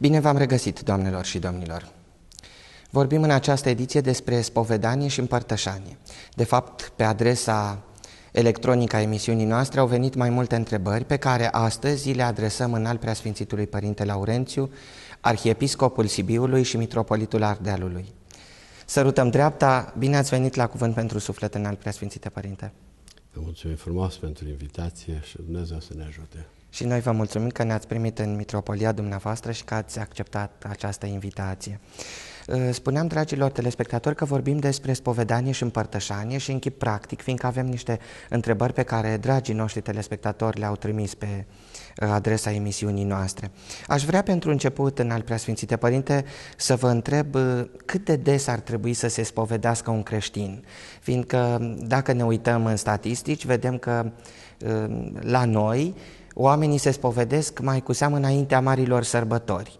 Bine v-am regăsit, doamnelor și domnilor! Vorbim în această ediție despre spovedanie și împărtășanie. De fapt, pe adresa electronică a emisiunii noastre au venit mai multe întrebări pe care astăzi le adresăm în al preasfințitului Părinte Laurențiu, Arhiepiscopul Sibiului și Mitropolitul Ardealului. Sărutăm dreapta, bine ați venit la Cuvânt pentru Suflet în al preasfințite Părinte! Vă mulțumim frumos pentru invitație și Dumnezeu să ne ajute! Și noi vă mulțumim că ne-ați primit în mitropolia dumneavoastră și că ați acceptat această invitație. Ă, spuneam, dragilor telespectatori, că vorbim despre spovedanie și împărtășanie și în chip practic, fiindcă avem niște întrebări pe care dragii noștri telespectatori le-au trimis pe ă, adresa emisiunii noastre. Aș vrea pentru început, în al preasfințite părinte, să vă întreb ă, cât de des ar trebui să se spovedească un creștin, fiindcă dacă ne uităm în statistici, vedem că la noi Oamenii se spovedesc mai cu seamă înaintea marilor sărbători.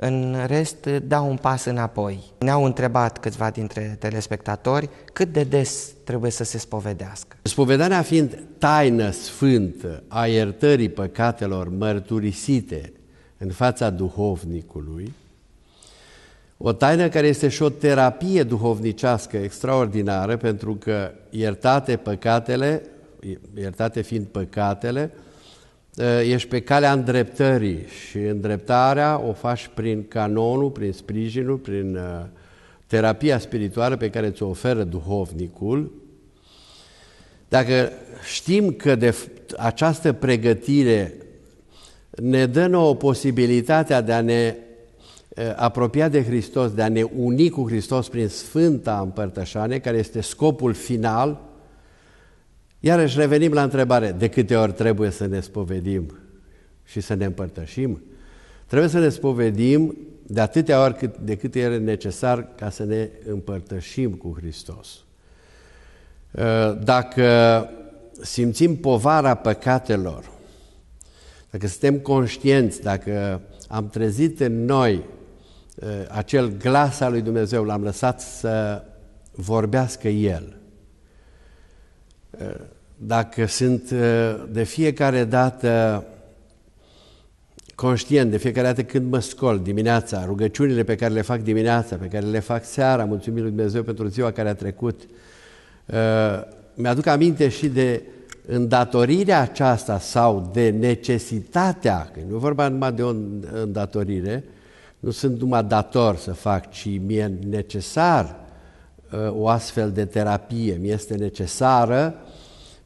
În rest, dau un pas înapoi. Ne-au întrebat câțiva dintre telespectatori cât de des trebuie să se spovedească. Spovedarea fiind taină sfântă a iertării păcatelor mărturisite în fața duhovnicului, o taină care este și o terapie duhovnicească extraordinară, pentru că iertate păcatele, iertate fiind păcatele, Eh, ești pe calea îndreptării și îndreptarea o faci prin canonul, prin sprijinul, prin eh, terapia spirituală pe care ți-o oferă duhovnicul. Dacă știm că de această pregătire ne dă nouă posibilitatea de a ne eh, apropia de Hristos, de a ne uni cu Hristos prin Sfânta Împărtășane, care este scopul final, Iarăși revenim la întrebare, de câte ori trebuie să ne spovedim și să ne împărtășim? Trebuie să ne spovedim de atâtea ori cât, de cât e necesar ca să ne împărtășim cu Hristos. Ă, dacă simțim povara păcatelor, dacă suntem conștienți, dacă am trezit în noi ă, acel glas al lui Dumnezeu, l-am lăsat să vorbească El – dacă sunt uh, de fiecare dată conștient, de fiecare dată când mă scol dimineața, rugăciunile pe care le fac dimineața, pe care le fac seara, mulțumim lui Dumnezeu pentru ziua care a trecut, uh, mi-aduc aminte și de îndatorirea aceasta sau de necesitatea, că nu vorba numai de o îndatorire, nu sunt numai dator să fac, ci mi-e necesar uh, o astfel de terapie, mi este necesară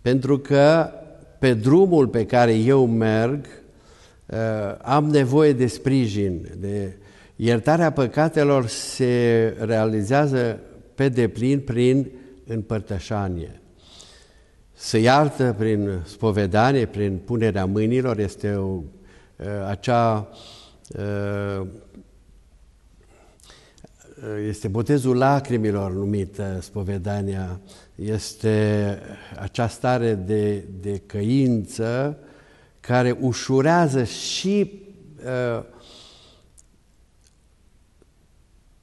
pentru că pe drumul pe care eu merg uh, am nevoie de sprijin, de iertarea păcatelor se realizează pe deplin prin împărtășanie. Să iartă prin spovedanie, prin punerea mâinilor, este o, uh, acea uh, este botezul lacrimilor numit spovedania este această stare de, de căință care ușurează și uh,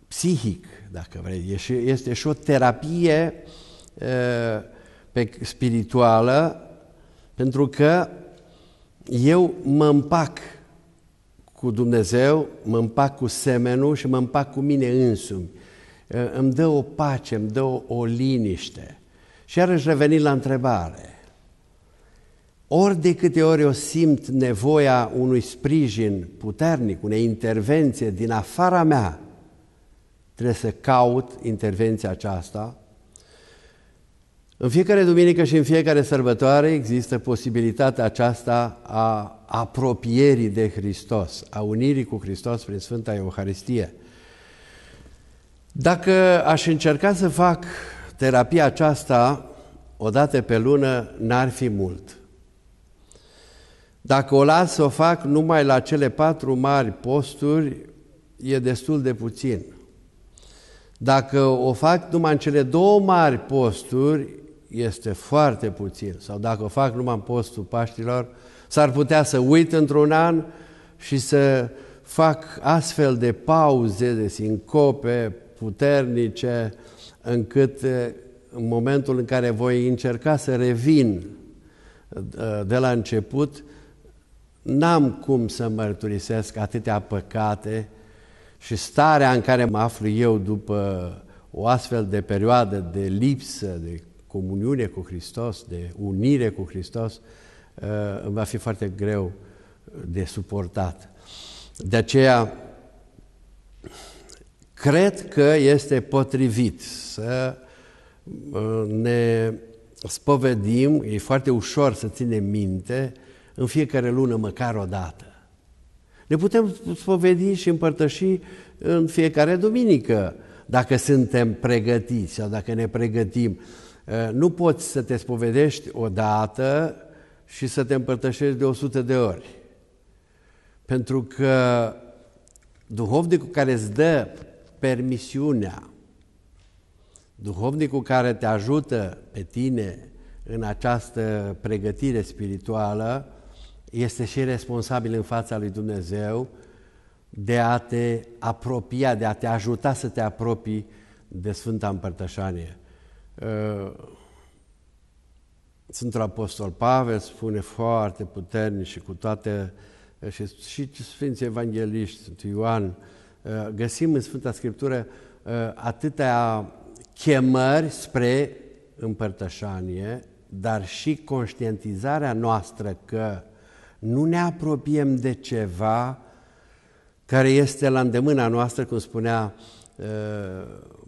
psihic, dacă vrei. Este și o terapie uh, pe, spirituală pentru că eu mă împac cu Dumnezeu, mă împac cu semenul și mă împac cu mine însumi. Uh, îmi dă o pace, îmi dă o, o liniște. Și iarăși reveni la întrebare. Ori de câte ori eu simt nevoia unui sprijin puternic, unei intervenție din afara mea, trebuie să caut intervenția aceasta. În fiecare duminică și în fiecare sărbătoare există posibilitatea aceasta a apropierii de Hristos, a unirii cu Hristos prin Sfânta Euharistie. Dacă aș încerca să fac terapia aceasta, o dată pe lună, n-ar fi mult. Dacă o las să o fac numai la cele patru mari posturi, e destul de puțin. Dacă o fac numai în cele două mari posturi, este foarte puțin. Sau dacă o fac numai în postul Paștilor, s-ar putea să uit într-un an și să fac astfel de pauze, de sincope puternice, încât în momentul în care voi încerca să revin de la început, n-am cum să mărturisesc atâtea păcate și starea în care mă aflu eu după o astfel de perioadă de lipsă, de comuniune cu Hristos, de unire cu Hristos, îmi va fi foarte greu de suportat. De aceea, Cred că este potrivit să uh, ne spovedim, e foarte ușor să ținem minte, în fiecare lună măcar o dată. Ne putem spovedi și împărtăși în fiecare duminică, dacă suntem pregătiți sau dacă ne pregătim. Uh, nu poți să te spovedești o dată și să te împărtășești de 100 de ori. Pentru că duhovnicul care îți dă permisiunea. Duhovnicul care te ajută pe tine în această pregătire spirituală este și responsabil în fața lui Dumnezeu de a te apropia, de a te ajuta să te apropii de Sfânta Împărtășanie. Uh, Sfântul Apostol Pavel spune foarte puternic și cu toate și, și Sfinții Evangeliști, Sfântul Ioan, Eh, găsim în Sfânta Scriptură eh, atâtea chemări spre împărtășanie, dar și conștientizarea noastră că nu ne apropiem de ceva care este la îndemâna noastră, cum spunea eh,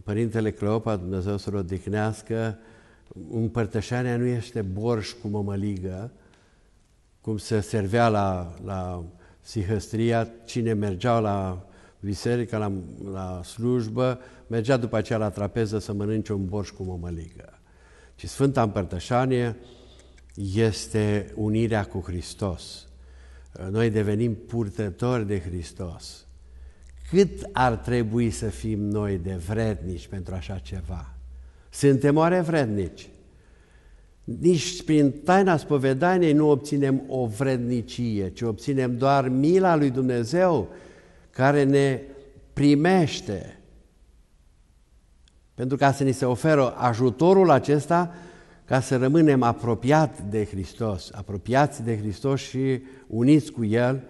Părintele Cleopa, Dumnezeu să-l odihnească, împărtășarea nu este borș cu mămăligă, cum se servea la, la sihăstria, cine mergeau la biserica, la, la slujbă, mergea după aceea la trapeză să mănânce un borș cu mămăligă. Și Sfânta Împărtășanie este unirea cu Hristos. Noi devenim purtători de Hristos. Cât ar trebui să fim noi de vrednici pentru așa ceva? Suntem oare vrednici? Nici prin taina spovedaniei nu obținem o vrednicie, ci obținem doar mila lui Dumnezeu care ne primește pentru ca să ni se oferă ajutorul acesta ca să rămânem apropiat de Hristos, apropiați de Hristos și uniți cu El,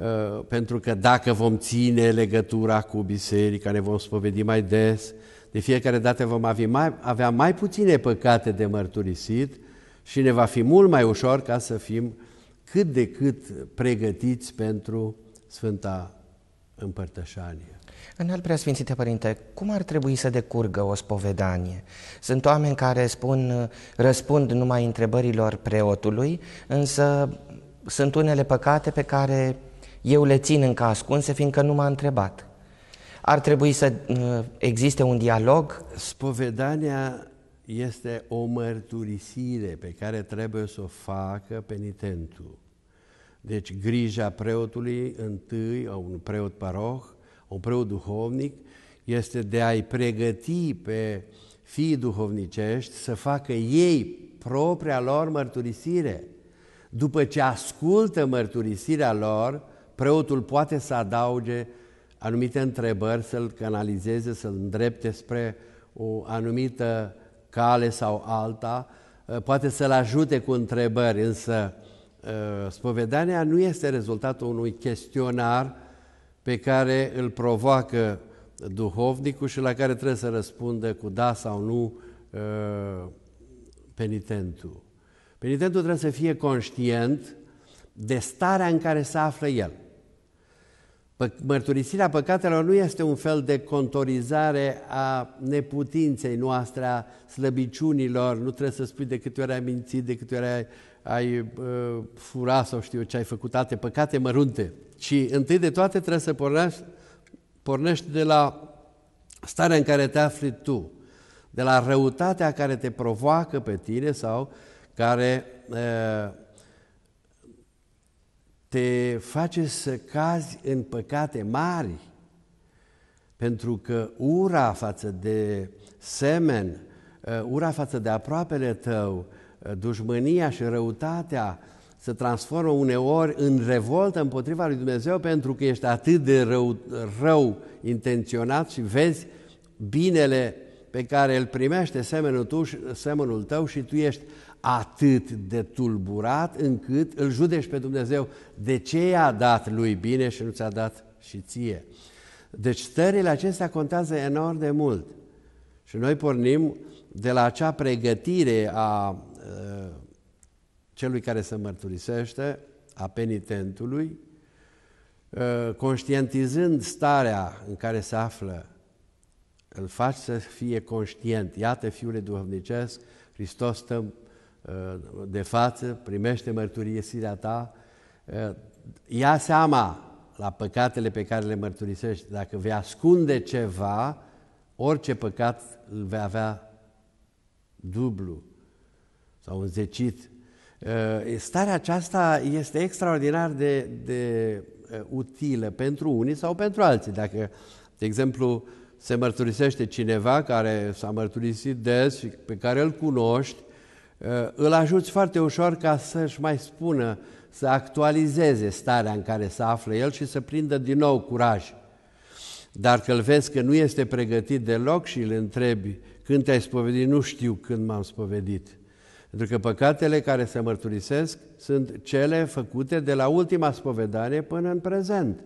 ă, pentru că dacă vom ține legătura cu biserica, ne vom spovedi mai des, de fiecare dată vom avea mai, avea mai puține păcate de mărturisit și ne va fi mult mai ușor ca să fim cât de cât pregătiți pentru Sfânta împărtășanie. În al preasfințite părinte, cum ar trebui să decurgă o spovedanie? Sunt oameni care spun, răspund numai întrebărilor preotului, însă sunt unele păcate pe care eu le țin încă ascunse, fiindcă nu m-a întrebat. Ar trebui să uh, existe un dialog? Spovedania este o mărturisire pe care trebuie să o facă penitentul. Deci grija preotului întâi, a un preot paroh, un preot duhovnic, este de a-i pregăti pe fiii duhovnicești să facă ei propria lor mărturisire. După ce ascultă mărturisirea lor, preotul poate să adauge anumite întrebări, să-l canalizeze, să-l îndrepte spre o anumită cale sau alta, poate să-l ajute cu întrebări, însă Eh, spovedania nu este rezultatul unui chestionar pe care îl provoacă duhovnicul și la care trebuie să răspundă cu da sau nu eh, penitentul. Penitentul trebuie să fie conștient de starea în care se află el. Mărturisirea păcatelor nu este un fel de contorizare a neputinței noastre, a slăbiciunilor, nu trebuie să spui de câte ori ai mințit, de câte ori ai ai uh, furat sau știu eu ce ai făcut, alte păcate mărunte, ci întâi de toate trebuie să pornești, pornești de la starea în care te afli tu, de la răutatea care te provoacă pe tine sau care uh, te face să cazi în păcate mari, pentru că ura față de semen, uh, ura față de aproapele tău, dușmânia și răutatea se transformă uneori în revoltă împotriva lui Dumnezeu pentru că ești atât de rău, rău intenționat și vezi binele pe care îl primește semenul, tu, semenul tău și tu ești atât de tulburat încât îl judești pe Dumnezeu de ce i-a dat lui bine și nu ți-a dat și ție. Deci stările acestea contează enorm de mult. Și noi pornim de la acea pregătire a Uh, celui care se mărturisește, a penitentului, uh, conștientizând starea în care se află, îl faci să fie conștient. Iată, Fiule Duhovnicesc, Hristos stă uh, de față, primește mărturisirea ta, ia seama la păcatele pe care le mărturisești. Dacă vei ascunde ceva, orice păcat îl vei avea dublu, sau un zecit. Eh, starea aceasta este extraordinar de, de eh, utilă pentru unii sau pentru alții. Dacă, de exemplu, se mărturisește cineva care s-a mărturisit des și pe care îl cunoști, eh, îl ajuți foarte ușor ca să-și mai spună, să actualizeze starea în care se află el și să prindă din nou curaj. Dar că îl vezi că nu este pregătit deloc și îl întrebi când te-ai spovedit, nu știu când m-am spovedit. Pentru că păcatele care se mărturisesc sunt cele făcute de la ultima spovedanie până în prezent.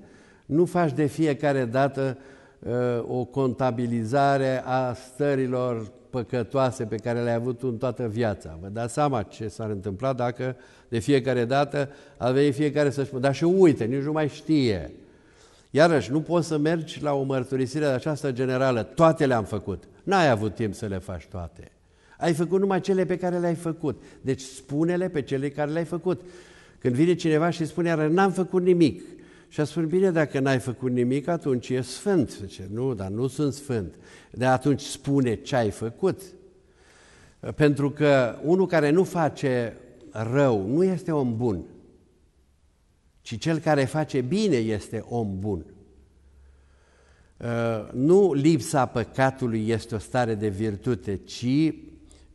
Nu faci de fiecare dată uh, o contabilizare a stărilor păcătoase pe care le-ai avut în toată viața. Vă dați seama ce s-ar întâmpla dacă de fiecare dată ar veni fiecare să-și spună, dar și uite, nici nu mai știe. Iarăși, nu poți să mergi la o mărturisire de această generală, toate le-am făcut. N-ai avut timp să le faci toate. Ai făcut numai cele pe care le-ai făcut. Deci spune-le pe cele care le-ai făcut. Când vine cineva și spune, iară, n-am făcut nimic. Și a spus, bine, dacă n-ai făcut nimic, atunci e sfânt. Zice, nu, dar nu sunt sfânt. De atunci spune ce ai făcut. Pentru că unul care nu face rău nu este om bun, ci cel care face bine este om bun. Uh, nu lipsa păcatului este o stare de virtute, ci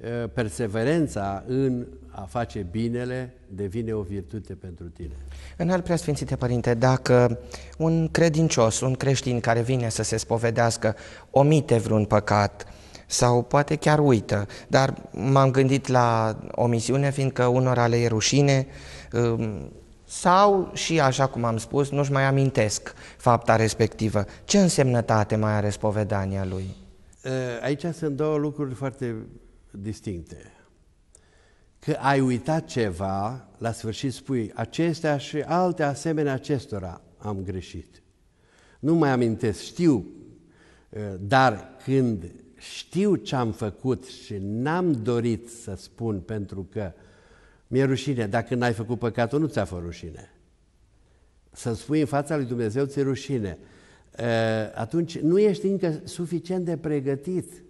Eh, perseverența în a face binele devine o virtute pentru tine. În al preasfințite părinte, dacă un credincios, un creștin care vine să se spovedească, omite vreun păcat sau poate chiar uită, dar m-am gândit la omisiune fiindcă unora le e rușine um, sau și așa cum am spus, nu-și mai amintesc fapta respectivă. Ce însemnătate mai are spovedania lui? Eh, aici sunt două lucruri foarte distincte. Că ai uitat ceva, la sfârșit spui, acestea și alte asemenea acestora am greșit. Nu mai amintesc, știu, eh, dar când știu ce am făcut și n-am dorit să spun pentru că mi-e rușine, dacă n-ai făcut păcatul, nu ți-a fost rușine. Să spui în fața lui Dumnezeu, ți-e rușine eh, atunci nu ești încă suficient de pregătit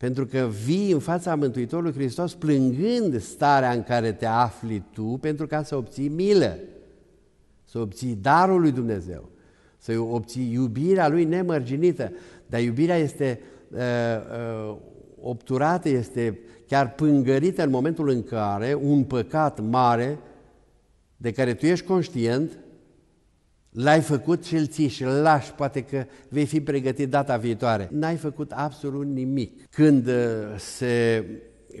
pentru că vii în fața Mântuitorului Hristos plângând starea în care te afli tu pentru ca să obții milă, să obții darul lui Dumnezeu, să obții iubirea lui nemărginită. Dar iubirea este uh, uh, obturată, este chiar pângărită în momentul în care un păcat mare de care tu ești conștient L-ai făcut și îl ții și îl lași, poate că vei fi pregătit data viitoare. N-ai făcut absolut nimic. Când uh, se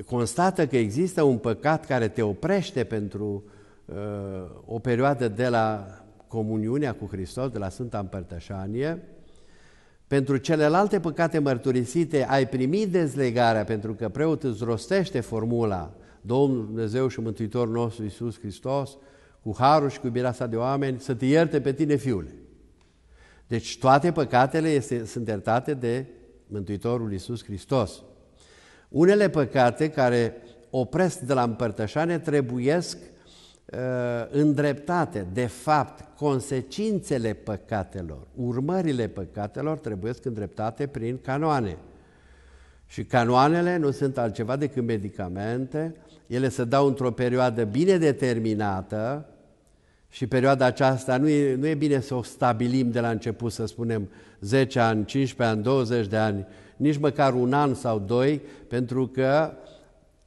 constată că există un păcat care te oprește pentru uh, o perioadă de la comuniunea cu Hristos, de la Sfânta Împărtășanie, pentru celelalte păcate mărturisite ai primit dezlegarea pentru că preotul îți rostește formula Domnul Dumnezeu și Mântuitorul nostru Iisus Hristos, cu harul și cu iubirea sa de oameni, să te ierte pe tine, fiule. Deci toate păcatele este, sunt iertate de Mântuitorul Iisus Hristos. Unele păcate care opresc de la împărtășane trebuiesc uh, îndreptate. De fapt, consecințele păcatelor, urmările păcatelor trebuiesc îndreptate prin canoane – și canoanele nu sunt altceva decât medicamente, ele se dau într-o perioadă bine determinată și perioada aceasta nu e, nu e bine să o stabilim de la început, să spunem 10 ani, 15 ani, 20 de ani, nici măcar un an sau doi, pentru că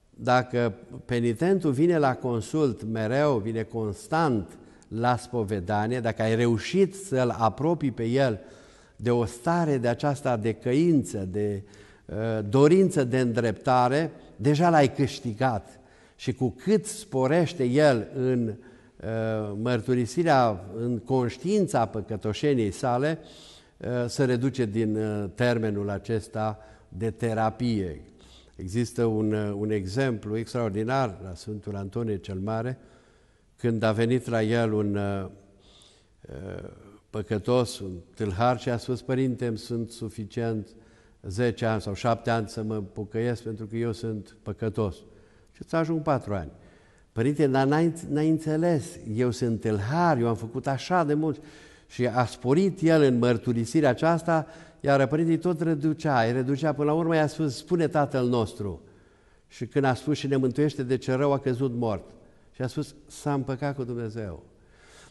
dacă penitentul vine la consult mereu, vine constant la spovedanie, dacă ai reușit să-l apropii pe el de o stare de aceasta de căință, de, Uh, dorință de îndreptare, deja l-ai câștigat. Și cu cât sporește el în uh, mărturisirea, în conștiința păcătoșeniei sale, uh, se reduce din termenul acesta de terapie. Există un, un exemplu extraordinar la Sfântul Antonie cel Mare, când a venit la el un păcătos, un tâlhar și a spus, Părinte, îmi sunt suficient 10 ani sau 7 ani să mă pocăiesc pentru că eu sunt păcătos. Și îți ajung 4 ani. Părinte, dar n-ai, n-ai înțeles, eu sunt tâlhar, eu am făcut așa de mult. Și a sporit el în mărturisirea aceasta, iar părintele tot reducea, îi reducea, până la urmă i-a spus, spune Tatăl nostru. Și când a spus și ne mântuiește de ce rău a căzut mort. Și a spus, s-a împăcat cu Dumnezeu.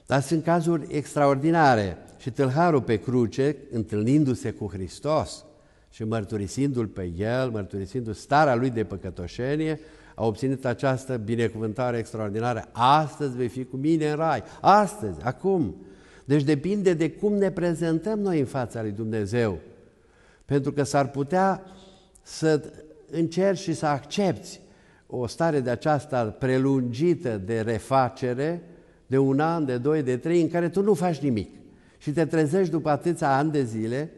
Dar sunt cazuri extraordinare și tâlharul pe cruce, întâlnindu-se cu Hristos, și mărturisindu-l pe el, mărturisindu starea lui de păcătoșenie, a obținut această binecuvântare extraordinară. Astăzi vei fi cu mine în rai, astăzi, acum. Deci depinde de cum ne prezentăm noi în fața lui Dumnezeu. Pentru că s-ar putea să încerci și să accepti o stare de aceasta prelungită de refacere, de un an, de doi, de trei, în care tu nu faci nimic. Și te trezești după atâția ani de zile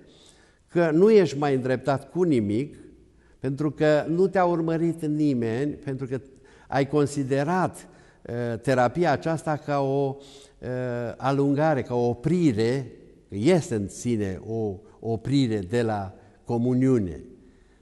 că nu ești mai îndreptat cu nimic, pentru că nu te-a urmărit nimeni, pentru că ai considerat uh, terapia aceasta ca o uh, alungare, ca o oprire, că este în sine o oprire de la comuniune,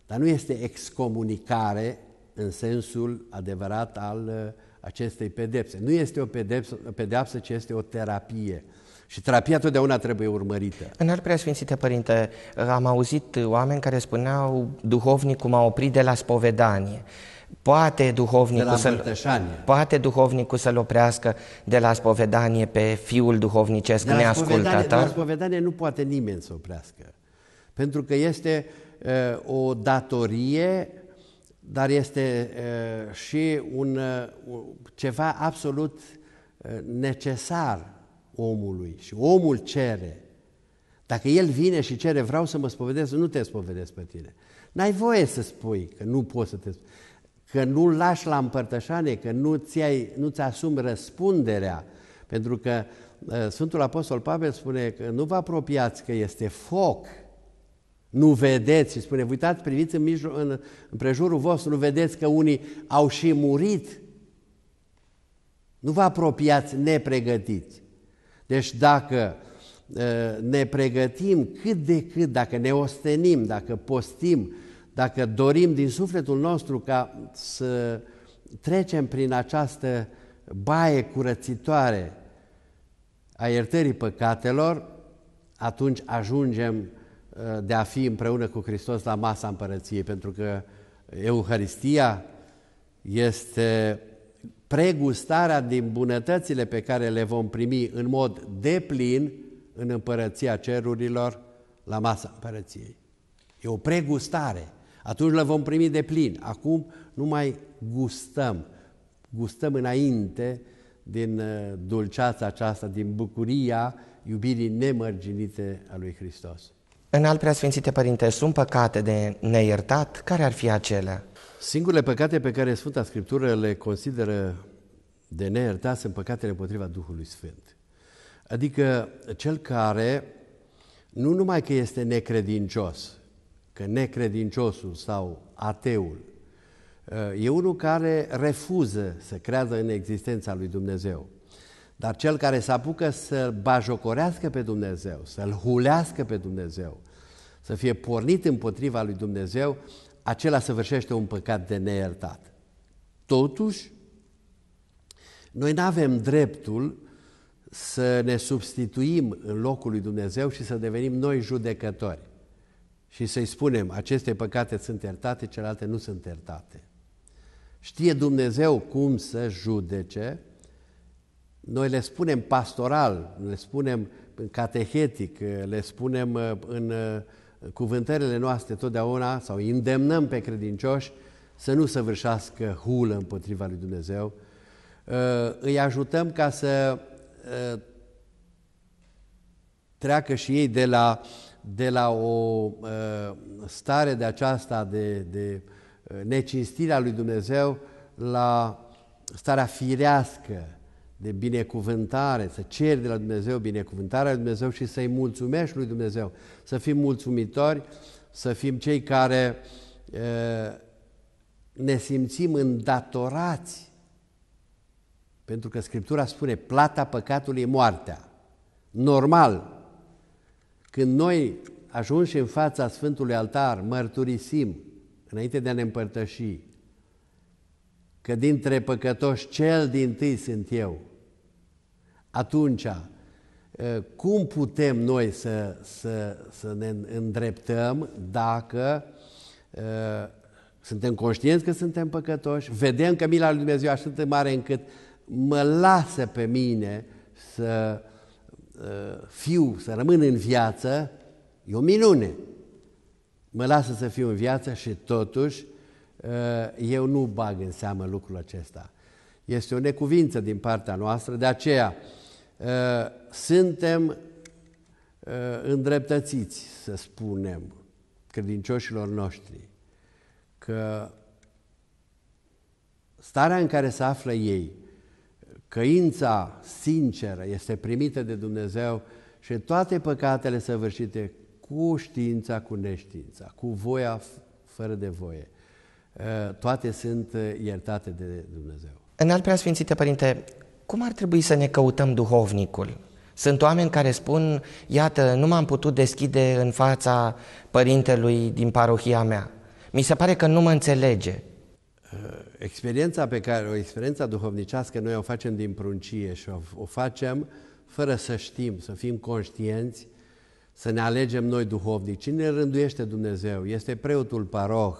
dar nu este excomunicare în sensul adevărat al uh, acestei pedepse. Nu este o pedepsă, o pedepsă ci este o terapie. Și terapia totdeauna trebuie urmărită. În al sfințite părinte, am auzit oameni care spuneau duhovnicul m-a oprit de la spovedanie. Poate duhovnicul, să poate duhovnicul să-l oprească de la spovedanie pe fiul duhovnicesc de neascultător? De la spovedanie nu poate nimeni să oprească. Pentru că este uh, o datorie, dar este uh, și un uh, ceva absolut necesar omului și omul cere. Dacă el vine și cere, vreau să mă spovedesc, nu te spovedesc pe tine. N-ai voie să spui că nu poți să te că nu lași la împărtășanie, că nu ți-ai, nu ți-asumi răspunderea. Pentru că ă, Sfântul Apostol Pavel spune că nu vă apropiați că este foc, nu vedeți și spune, uitați, priviți în, mijlo- în prejurul vostru, nu vedeți că unii au și murit. Nu vă apropiați nepregătiți. Deci dacă ă, ne pregătim cât de cât, dacă ne ostenim, dacă postim, dacă dorim din sufletul nostru ca să trecem prin această baie curățitoare a iertării păcatelor, atunci ajungem ă, de a fi împreună cu Hristos la masa împărăției, pentru că Euharistia este pregustarea din bunătățile pe care le vom primi în mod deplin în împărăția cerurilor la masa împărăției. E o pregustare. Atunci le vom primi deplin. Acum nu mai gustăm. Gustăm înainte din uh, dulceața aceasta, din bucuria iubirii nemărginite a lui Hristos. În al preasfințite părinte, sunt păcate de neiertat? Care ar fi acelea? Singurele păcate pe care Sfânta Scriptură le consideră de neiertat sunt păcatele împotriva Duhului Sfânt. Adică cel care nu numai că este necredincios, că necredinciosul sau ateul ă, e unul care refuză să creadă în existența lui Dumnezeu. Dar cel care se apucă să bajocorească pe Dumnezeu, să-L hulească pe Dumnezeu, să fie pornit împotriva lui Dumnezeu, acela săvârșește un păcat de neiertat. Totuși, noi nu avem dreptul să ne substituim în locul lui Dumnezeu și să devenim noi judecători și să-i spunem, aceste păcate sunt iertate, celelalte nu sunt iertate. Știe Dumnezeu cum să judece, noi le spunem pastoral, le spunem catehetic, le spunem uh, în uh, cuvântările noastre totdeauna sau îndemnăm pe credincioși să nu săvârșească hulă împotriva lui Dumnezeu. Uh, îi ajutăm ca să treacă și ei de la, de la o stare de aceasta de, de necinstirea lui Dumnezeu la starea firească, de binecuvântare, să ceri de la Dumnezeu binecuvântarea lui Dumnezeu și să-i mulțumești lui Dumnezeu, să fim mulțumitori, să fim cei care e, ne simțim îndatorați, pentru că Scriptura spune plata păcatului e moartea. Normal, când noi ajungem în fața Sfântului Altar, mărturisim, înainte de a ne împărtăși, că dintre păcătoși cel din tâi sunt eu, atunci, eh, cum putem noi să, să, să ne îndreptăm dacă eh, suntem conștienți că suntem păcătoși, vedem că mila lui Dumnezeu așa de mare încât mă lasă pe mine să eh, fiu, să rămân în viață, e o minune. Mă lasă să fiu în viață și totuși eu nu bag în seamă lucrul acesta. Este o necuvință din partea noastră, de aceea uh, Eh, suntem eh, îndreptățiți, să spunem, credincioșilor noștri, că starea în care se află ei, căința sinceră este primită de Dumnezeu și toate păcatele săvârșite cu știința, cu neștiința, cu voia fără de voie, eh, toate sunt iertate de Dumnezeu. În al preasfințite, Părinte, cum ar trebui să ne căutăm duhovnicul? Sunt oameni care spun, iată, nu m-am putut deschide în fața părintelui din parohia mea. Mi se pare că nu mă înțelege. Uh, experiența pe care, o experiența duhovnicească, noi o facem din pruncie și o, o facem fără să știm, să fim conștienți, să ne alegem noi duhovnici. Cine rânduiește Dumnezeu? Este preotul paroh,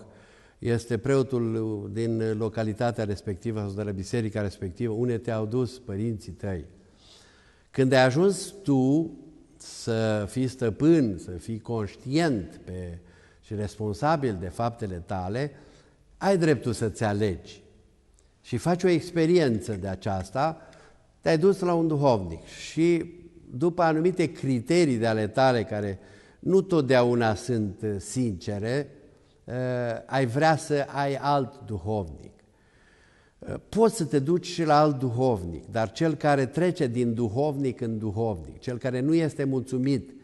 este preotul din localitatea respectivă sau de la biserica respectivă, unde te-au dus părinții tăi. Când ai ajuns tu să fii stăpân, să fii conștient pe, și responsabil de faptele tale, ai dreptul să-ți alegi și faci o experiență de aceasta, te-ai dus la un duhovnic și după anumite criterii de ale tale care nu totdeauna sunt sincere, Eh, ai vrea să ai alt duhovnic. Eh, poți să te duci și la alt duhovnic, dar cel care trece din duhovnic în duhovnic, cel care nu este mulțumit,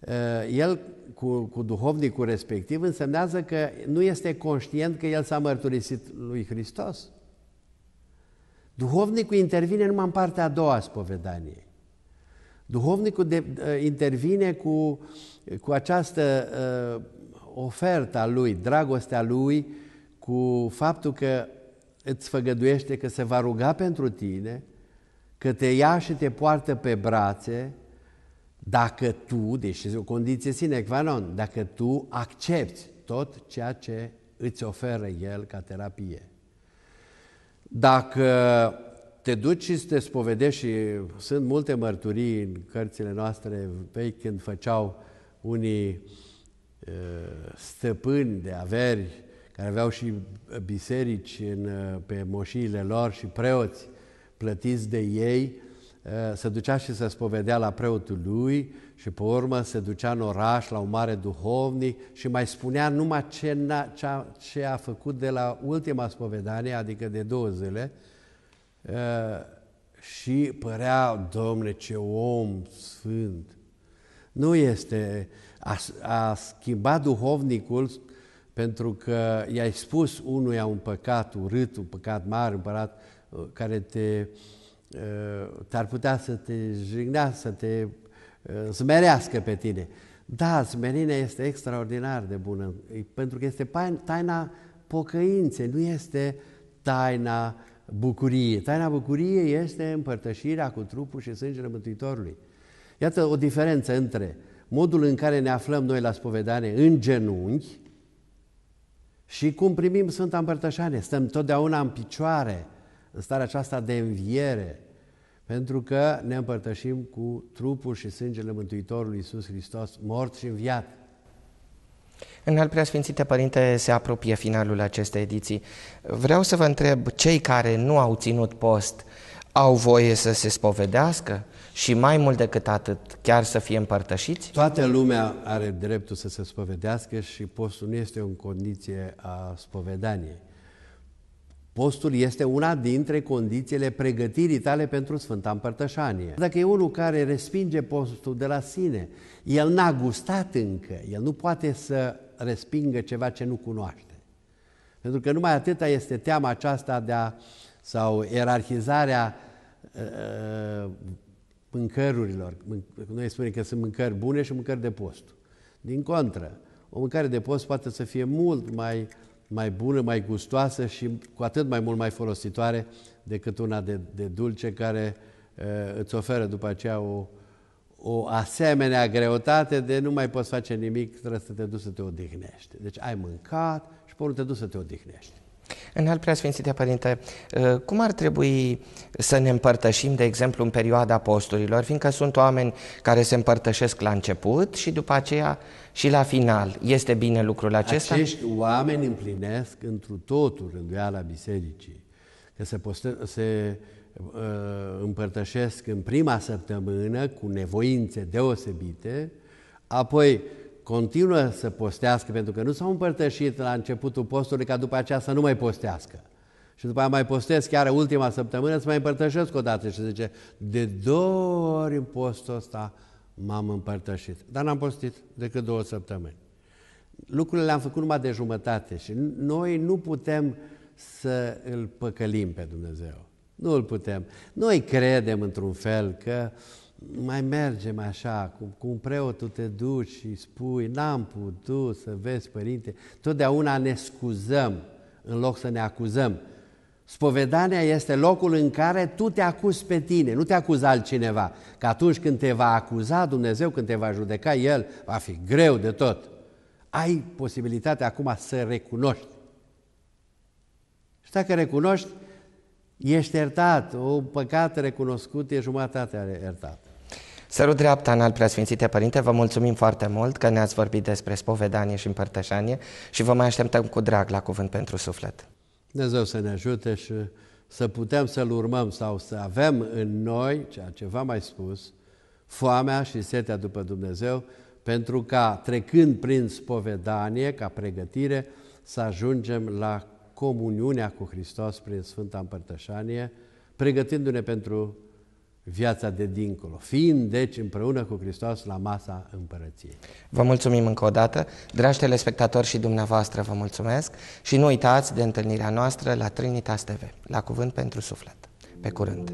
eh, el cu, cu duhovnicul respectiv însemnează că nu este conștient că el s-a mărturisit lui Hristos. Duhovnicul intervine numai în partea a doua a spovedaniei. Duhovnicul de, intervine cu, cu această uh, oferta Lui, dragostea Lui, cu faptul că îți făgăduiește că se va ruga pentru tine, că te ia și te poartă pe brațe, dacă tu, deși o condiție sine qua non, dacă tu accepti tot ceea ce îți oferă El ca terapie. Dacă te duci și te spovedești și sunt multe mărturii în cărțile noastre vechi când făceau unii Uh, stăpâni de averi, care aveau și uh, biserici în, uh, pe moșiile lor și preoți plătiți de ei, se ducea și se spovedea la preotul lui și pe urmă se ducea în oraș la un mare duhovnic și mai spunea numai ce, a ce, a, ce a făcut de la ultima spovedanie, adică de două zile, și părea, domne, ce om sfânt. Nu este, a, a schimbat duhovnicul pentru că i-ai spus unuia un păcat urât, un păcat mare, un păcat uh, care te, uh, te-ar putea să te jignească, să te uh, smerească pe tine. Da, smerenia este extraordinar de bună, pentru că este taina pocăinței, nu este taina bucuriei. Taina bucuriei este împărtășirea cu trupul și sângele Mântuitorului. Iată o diferență între modul în care ne aflăm noi la spovedanie în genunchi și cum primim Sfânta Împărtășanie. Stăm totdeauna în picioare, în starea aceasta de înviere, pentru că ne împărtășim cu trupul și sângele Mântuitorului Iisus Hristos, mort și înviat. În al preasfințite părinte se apropie finalul acestei ediții. Vreau să vă întreb, cei care nu au ținut post au voie să se spovedească? și mai mult decât atât, chiar să fie împărtășiți? Toată lumea are dreptul să se spovedească și postul nu este o condiție a spovedaniei. Postul este una dintre condițiile pregătirii tale pentru Sfânta Împărtășanie. Dacă e unul care respinge postul de la sine, el n-a gustat încă, el nu poate să respingă ceva ce nu cunoaște. Pentru că numai atâta este teama aceasta de a, sau erarhizarea uh, ă, ă, mâncărurilor. Noi spunem că sunt mâncări bune și mâncări de post. Din contră, o mâncare de post poate să fie mult mai, mai bună, mai gustoasă și cu atât mai mult mai folositoare decât una de, de dulce care uh, îți oferă după aceea o, o asemenea greutate de nu mai poți face nimic, trebuie să te duci să te odihnești. Deci ai mâncat și pe te duci să te odihnești. În al preasfințite părinte, ă, cum ar trebui să ne împărtășim, de exemplu, în perioada apostolilor, fiindcă sunt oameni care se împărtășesc la început și după aceea și la final. Este bine lucrul acesta? Acești oameni împlinesc întru totul rânduiala bisericii, că se, postă, se uh, împărtășesc în prima săptămână cu nevoințe deosebite, apoi continuă să postească, pentru că nu s-au împărtășit la începutul postului ca după aceea să nu mai postească. Și după aia mai postez chiar ultima săptămână să mai împărtășesc o dată și zice, de două ori în postul ăsta m-am împărtășit. Dar n-am postit decât două săptămâni. Lucrurile le-am făcut numai de jumătate și noi nu putem să îl păcălim pe Dumnezeu. Nu îl putem. Noi credem într-un fel că uh, mai mergem așa, cu, cu un tu te duci și spui, n-am putut să vezi, părinte, totdeauna ne scuzăm în loc să ne acuzăm. Spovedania este locul în care tu te acuzi pe tine, nu te acuzi altcineva. Că atunci când te va acuza Dumnezeu, când te va judeca El, va fi greu de tot. Ai posibilitatea acum să recunoști. Și dacă recunoști, ești iertat, o păcat recunoscut e jumătatea iertată. Sărut dreapta în al preasfințite părinte, vă mulțumim foarte mult că ne-ați vorbit despre spovedanie și împărtășanie și vă mai așteptăm cu drag la cuvânt pentru suflet. Dumnezeu să ne ajute și să putem să-L urmăm sau să avem în noi, ceea ce v-am mai spus, foamea și setea după Dumnezeu, pentru ca trecând prin spovedanie, ca pregătire, să ajungem la comuniunea cu Hristos prin Sfânta Împărtășanie, pregătindu-ne pentru viața de dincolo, fiind deci împreună cu Hristos la masa împărăției. Vă mulțumim încă o dată, dragi telespectatori și dumneavoastră vă mulțumesc și nu uitați de întâlnirea noastră la Trinitas TV, la Cuvânt pentru Suflet. Pe curând!